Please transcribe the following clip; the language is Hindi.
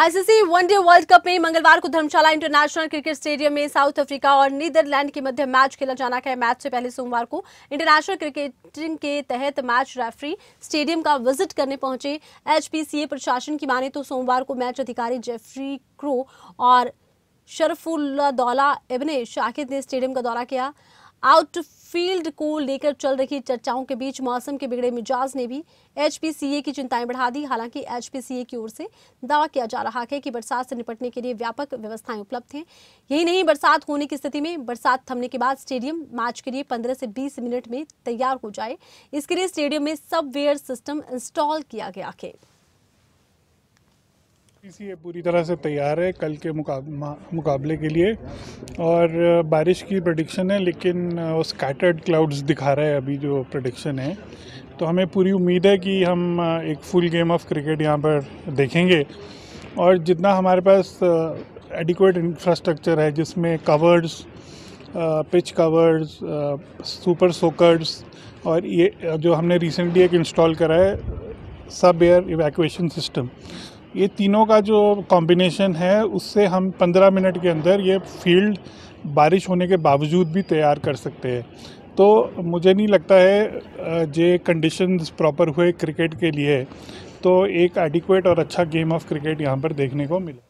आईसीसी वनडे वर्ल्ड कप में मंगलवार को धर्मशाला इंटरनेशनल क्रिकेट स्टेडियम में साउथ अफ्रीका और नीदरलैंड के मध्य मैच खेला जाना है मैच से पहले सोमवार को इंटरनेशनल क्रिकेटिंग के तहत मैच रेफरी स्टेडियम का विजिट करने पहुंचे एचपीसीए प्रशासन की माने तो सोमवार को मैच अधिकारी जेफरी क्रो और शरफुल्ला दौला इबने शाकिद ने स्टेडियम का दौरा किया आउट फील्ड को लेकर चल रही चर्चाओं के बीच मौसम के बिगड़े मिजाज ने भी एचपीसीए की चिंताएं बढ़ा दी हालांकि एचपीसीए की ओर से दावा किया जा रहा है कि बरसात से निपटने के लिए व्यापक व्यवस्थाएं उपलब्ध हैं यही नहीं बरसात होने की स्थिति में बरसात थमने के बाद स्टेडियम मैच के लिए पंद्रह से बीस मिनट में तैयार हो जाए इसके लिए स्टेडियम में सब वेयर सिस्टम इंस्टॉल किया गया है पीसीए पूरी तरह से तैयार है कल के मुकाबले के लिए और बारिश की प्रडिक्शन है लेकिन वो स्कैटर्ड क्लाउड्स दिखा रहा है अभी जो प्रडिक्शन है तो हमें पूरी उम्मीद है कि हम एक फुल गेम ऑफ क्रिकेट यहाँ पर देखेंगे और जितना हमारे पास एडिकुएट इंफ्रास्ट्रक्चर है जिसमें covers pitch covers super soakers और ये जो हमने रिसेंटली एक इंस्टॉल करा है सब एयर इवैक्यूएशन सिस्टम ये तीनों का जो कॉम्बिनेशन है उससे हम 15 मिनट के अंदर ये फील्ड बारिश होने के बावजूद भी तैयार कर सकते हैं तो मुझे नहीं लगता है जे कंडीशंस प्रॉपर हुए क्रिकेट के लिए तो एक एडिक्वेट और अच्छा गेम ऑफ क्रिकेट यहाँ पर देखने को मिला